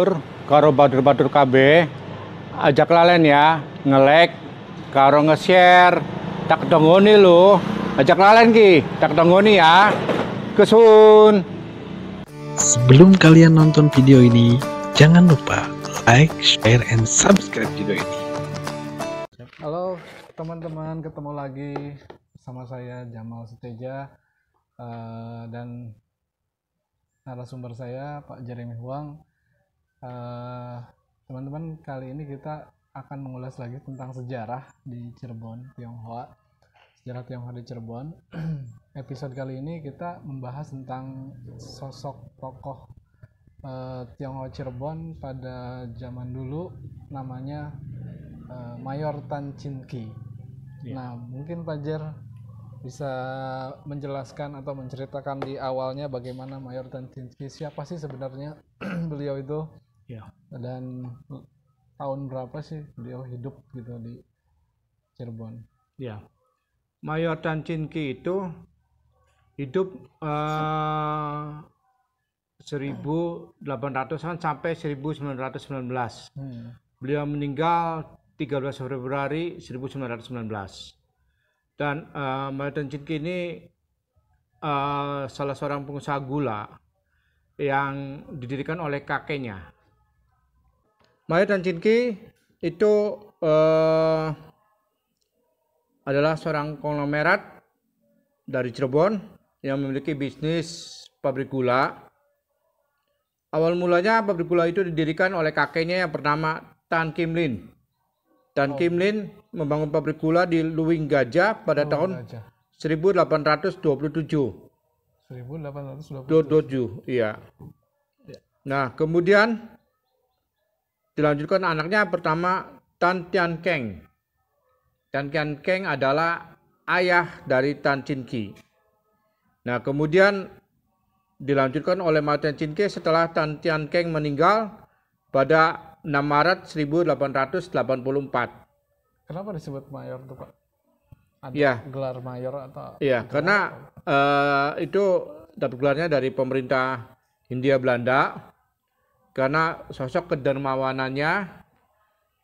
Tur karo badur-badur KB ajak lalen ya ngelek karo nge-share tak dongoni lu ajak lalen ki tak dongoni ya kesun sebelum kalian nonton video ini jangan lupa like share and subscribe video ini halo teman-teman ketemu lagi sama saya Jamal Seteja uh, eh, dan narasumber saya Pak Jeremy Huang Eh, teman-teman uh, kali ini kita akan mengulas lagi tentang sejarah di Cirebon Tionghoa sejarah Tionghoa di Cirebon episode kali ini kita membahas tentang sosok tokoh uh, Tionghoa Cirebon pada zaman dulu namanya uh, Mayor Tan Chin Ki yeah. nah mungkin Pajer bisa menjelaskan atau menceritakan di awalnya bagaimana Mayor Tan Chin Ki siapa sih sebenarnya beliau itu ya dan tahun berapa sih beliau hidup gitu di Cirebon ya Mayor Tan Cinki itu hidup uh, eh, 1800-an sampai 1919 hmm. beliau meninggal 13 Februari 1919 dan uh, Mayor Tan Cinki ini uh, salah seorang pengusaha gula yang didirikan oleh kakeknya Mayat dan Chinki itu uh, adalah seorang konglomerat dari Cirebon yang memiliki bisnis pabrik gula. Awal mulanya pabrik gula itu didirikan oleh kakeknya yang bernama Tan Kim Lin. Tan oh. Kim Lin membangun pabrik gula di Luwing Gajah pada oh, tahun Gajah. 1827. 1827. 1827, iya. Nah, kemudian dilanjutkan anaknya pertama Tan Tian Keng. Tan Tian Keng adalah ayah dari Tan Chin Ki. Nah, kemudian dilanjutkan oleh Ma Tan Chin Ki setelah Tan Tian Keng meninggal pada 6 Maret 1884. Kenapa disebut mayor itu Pak? Ada ya. gelar mayor atau Iya, karena uh, itu dapat gelarnya dari pemerintah Hindia Belanda karena sosok kedermawanannya,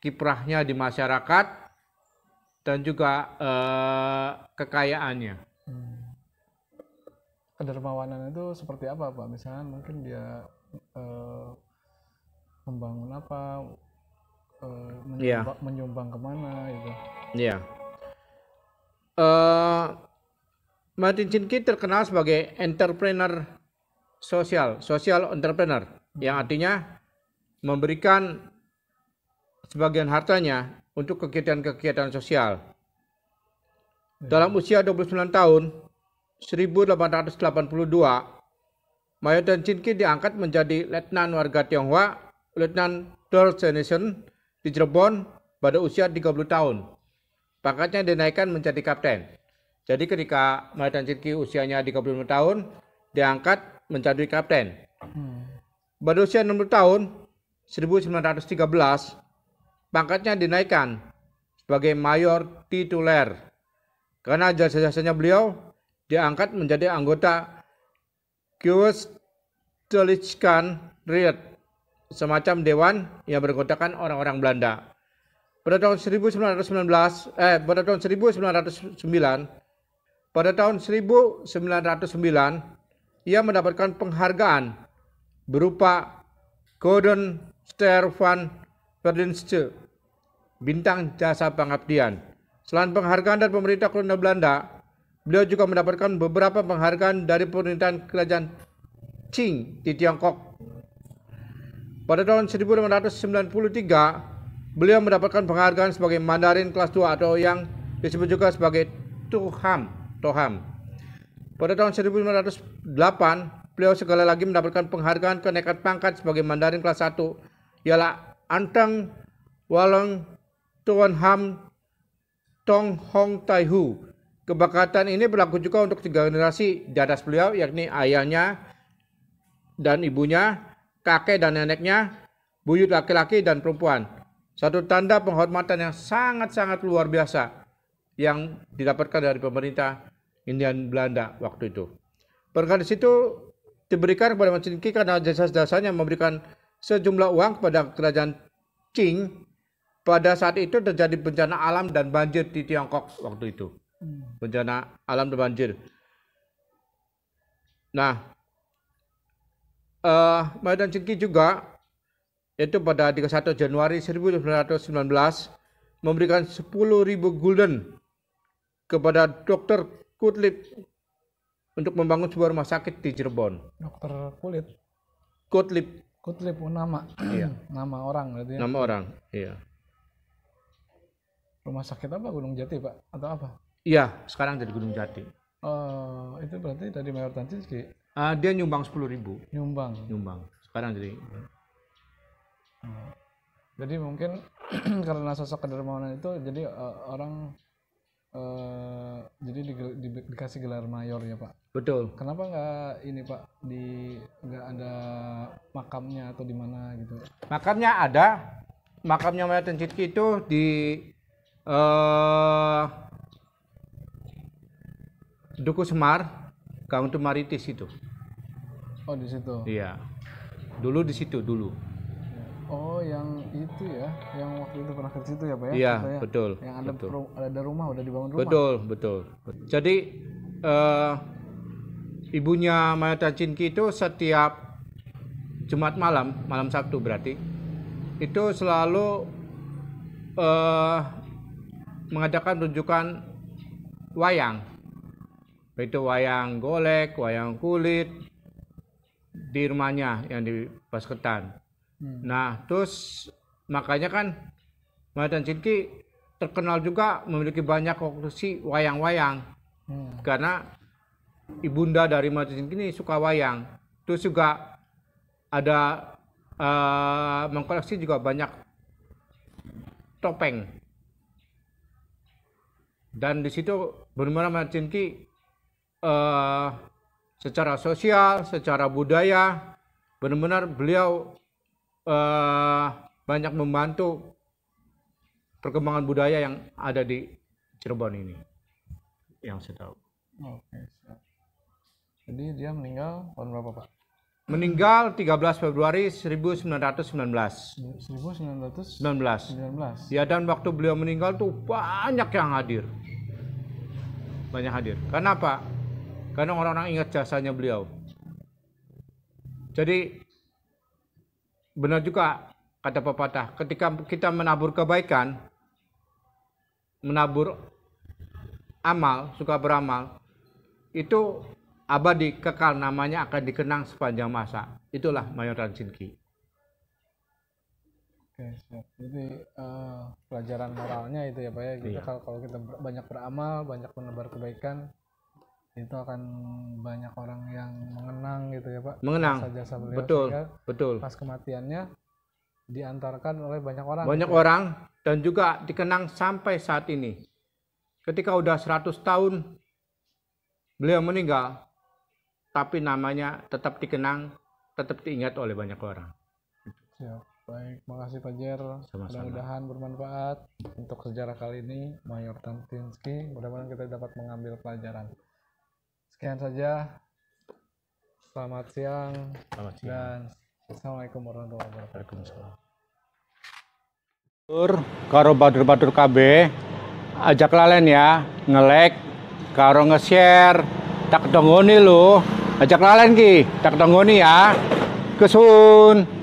kiprahnya di masyarakat, dan juga eh, kekayaannya. Hmm. Kedermawanan itu seperti apa, Pak? Misalnya mungkin dia eh, membangun apa, eh, menyumbang, yeah. Iya. kemana, gitu. Iya. Yeah. Uh, Martin Chinki terkenal sebagai entrepreneur sosial, sosial entrepreneur yang artinya memberikan sebagian hartanya untuk kegiatan-kegiatan sosial. Hmm. Dalam usia 29 tahun, 1882, Mayor dan Chinki diangkat menjadi letnan warga Tionghoa, Letnan Dor Senison di Cirebon pada usia 30 tahun. Pangkatnya dinaikkan menjadi kapten. Jadi ketika Mayor dan Chinki usianya 35 tahun, diangkat menjadi kapten. Hmm. Pada berusia 60 tahun 1913 pangkatnya dinaikkan sebagai mayor tituler karena jasa-jasanya beliau diangkat menjadi anggota Kewestelichkan Riet semacam dewan yang bergotakan orang-orang Belanda. Pada tahun 1919 eh pada tahun 1909 pada tahun 1909 ia mendapatkan penghargaan berupa Gordon Stefan Verdinste, bintang jasa pengabdian. Selain penghargaan dari pemerintah kolonial Belanda, beliau juga mendapatkan beberapa penghargaan dari pemerintahan kerajaan Qing di Tiongkok. Pada tahun 1993, beliau mendapatkan penghargaan sebagai Mandarin kelas 2 atau yang disebut juga sebagai Tuham. Toham. Pada tahun 1908, Beliau segala lagi mendapatkan penghargaan kenaikan pangkat sebagai Mandarin kelas 1 ialah Antang Walong Tuan Ham Tong Hong Tai Hu. Kebakatan ini berlaku juga untuk tiga generasi di atas beliau yakni ayahnya dan ibunya, kakek dan neneknya, buyut laki-laki dan perempuan. Satu tanda penghormatan yang sangat-sangat luar biasa yang didapatkan dari pemerintah Indian Belanda waktu itu. perkara di situ diberikan kepada Mesin Qi karena jasa-jasanya memberikan sejumlah uang kepada kerajaan Qing. Pada saat itu terjadi bencana alam dan banjir di Tiongkok waktu itu. Hmm. Bencana alam dan banjir. Nah, uh, eh, Maidan juga yaitu pada 31 Januari 1919 memberikan 10.000 gulden kepada Dr. Kutlip untuk membangun sebuah rumah sakit di Cirebon. Dokter kulit. Kutlip. Kutlip oh, nama. Iya. nama orang berarti. Ya. Nama orang. Iya. Rumah sakit apa Gunung Jati pak atau apa? Iya, sekarang jadi Gunung Jati. Oh, itu berarti dari Mayor Tansiski. Uh, ah, dia nyumbang sepuluh ribu. Nyumbang. Nyumbang. Sekarang jadi. Hmm. Jadi mungkin karena sosok kedermawanan itu, jadi uh, orang Eh, jadi di, di, dikasih gelar mayor ya pak. Betul. Kenapa nggak ini pak di nggak ada makamnya atau di mana gitu? Makamnya ada. Makamnya Mayor Tensitki itu di uh, Duku Semar, Kauntum Maritis itu. Oh di situ. Iya. Dulu di situ dulu. Oh, yang itu ya, yang waktu itu pernah ke situ ya, Pak ya? Iya, betul. Yang ada betul. ada rumah udah dibangun rumah. Betul, betul. Jadi uh, ibunya Mayata Cinki itu setiap Jumat malam, malam Sabtu berarti, itu selalu uh, mengadakan tunjukan wayang. Itu wayang golek, wayang kulit di rumahnya yang di Basketan Hmm. Nah, terus makanya kan Madan Cinti terkenal juga memiliki banyak koleksi wayang-wayang. Hmm. Karena ibunda dari Madan Cinti ini suka wayang. Terus juga ada uh, mengkoleksi juga banyak topeng. Dan di situ benar-benar Madan Cinti uh, eh, secara sosial, secara budaya benar-benar beliau uh, banyak membantu perkembangan budaya yang ada di Cirebon ini yang saya tahu. Oke. Jadi dia meninggal tahun berapa Pak? Meninggal 13 Februari 1919. 1919. 19. Ya dan waktu beliau meninggal tuh banyak yang hadir. Banyak hadir. Kenapa? Karena orang-orang ingat jasanya beliau. Jadi benar juga kata pepatah, ketika kita menabur kebaikan, menabur amal, suka beramal, itu abadi kekal namanya akan dikenang sepanjang masa. Itulah Mayor sinki Oke, Jadi uh, pelajaran moralnya itu ya Pak ya. Kita gitu, iya. kalau kita banyak beramal, banyak menebar kebaikan, itu akan banyak orang yang mengenang gitu ya Pak. Mengenang. Jasa, -jasa beliau betul, betul. Pas kematiannya diantarkan oleh banyak orang. Banyak gitu. orang dan juga dikenang sampai saat ini. Ketika udah 100 tahun beliau meninggal tapi namanya tetap dikenang, tetap diingat oleh banyak orang. Ya, baik, makasih Pak Jer. Mudah-mudahan bermanfaat untuk sejarah kali ini Mayor Tantinski. Mudah-mudahan kita dapat mengambil pelajaran sekian saja selamat siang selamat siang dan assalamualaikum warahmatullahi wabarakatuh Waalaikumsalam karo badur-badur KB ajak lalen ya ngelek karo nge-share tak dongoni lu ajak lalen ki tak dongoni ya kesun